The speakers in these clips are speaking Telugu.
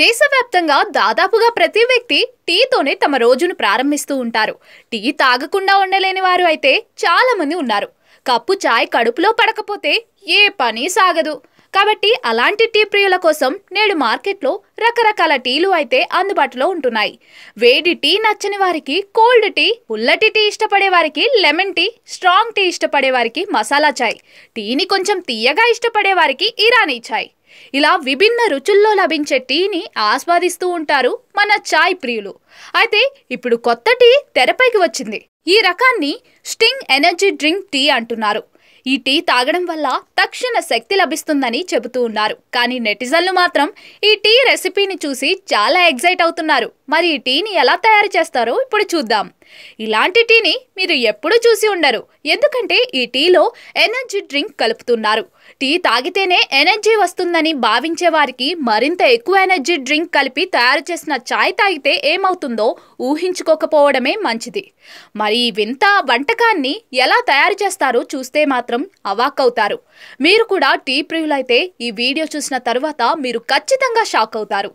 దేశవ్యాప్తంగా దాదాపుగా ప్రతి వ్యక్తి టీతోనే తమ రోజును ప్రారంభిస్తూ ఉంటారు టీ తాగకుండా ఉండలేని వారు అయితే చాలామంది ఉన్నారు కప్పు చాయ్ కడుపులో పడకపోతే ఏ పని సాగదు కాబట్టి అలాంటి టీ ప్రియుల కోసం నేడు మార్కెట్లో రకరకాల టీలు అయితే అందుబాటులో ఉంటున్నాయి వేడి టీ నచ్చని వారికి కోల్డ్ టీ ఉల్లటి టీ ఇష్టపడే వారికి లెమన్ టీ స్ట్రాంగ్ టీ ఇష్టపడే వారికి మసాలా చాయ్ టీని కొంచెం తీయగా ఇష్టపడే వారికి ఇరానీ చాయ్ ఇలా విభిన్న రుచుల్లో లభించే టీని ఆస్వాదిస్తూ ఉంటారు మన చాయ్ ప్రియులు అయితే ఇప్పుడు కొత్త టీ తెరపైకి వచ్చింది ఈ రకాన్ని స్టింగ్ ఎనర్జీ డ్రింక్ టీ అంటున్నారు ఈ టీ తాగడం వల్ల తక్షణ శక్తి లభిస్తుందని చెబుతూ ఉన్నారు కానీ నెటిజన్లు మాత్రం ఈ టీ రెసిపీని చూసి చాలా ఎగ్జైట్ అవుతున్నారు మరి ఈ టీని ఎలా తయారు చేస్తారో ఇప్పుడు చూద్దాం ఇలాంటి టీని మీరు ఎప్పుడూ చూసి ఉండరు ఎందుకంటే ఈ టీలో ఎనర్జీ డ్రింక్ కలుపుతున్నారు టీ తాగితేనే ఎనర్జీ వస్తుందని భావించే వారికి మరింత ఎక్కువ ఎనర్జీ డ్రింక్ కలిపి తయారు చేసిన ఛాయ్ తాగితే ఏమవుతుందో ఊహించుకోకపోవడమే మంచిది మరి ఈ వింత వంటకాన్ని ఎలా తయారు చేస్తారో చూస్తే మాత్రం అవుతారు మీరు కూడా టీ ప్రియులైతే ఈ వీడియో చూసిన తర్వాత మీరు ఖచ్చితంగా షాక్ అవుతారు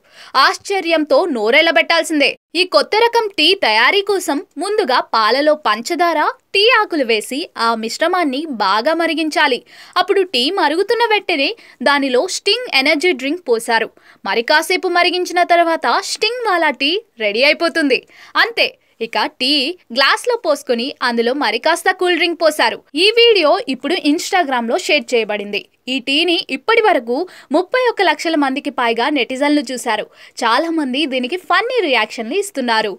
ఆశ్చర్యంతో నోరెళ్ళబెట్టాల్సి చేయాల్సిందే ఈ కొత్త రకం టీ తయారీ కోసం ముందుగా పాలలో పంచదార టీ ఆకులు వేసి ఆ మిశ్రమాన్ని బాగా మరిగించాలి అప్పుడు టీ మరుగుతున్న వెంటనే దానిలో స్టింగ్ ఎనర్జీ డ్రింక్ పోశారు మరి కాసేపు మరిగించిన తర్వాత స్టింగ్ వాలా టీ రెడీ అయిపోతుంది అంతే ఇక టీ గ్లాస్ లో పోసుకుని అందులో మరికాస్త కూల్ డ్రింక్ పోశారు ఈ వీడియో ఇప్పుడు ఇన్స్టాగ్రామ్ లో షేర్ చేయబడింది ఈ టీని ఇప్పటి వరకు ముప్పై ఒక్క లక్షల మందికి పైగా నెటిజన్లు చూశారు చాలా మంది దీనికి ఫన్నీ రియాక్షన్లు ఇస్తున్నారు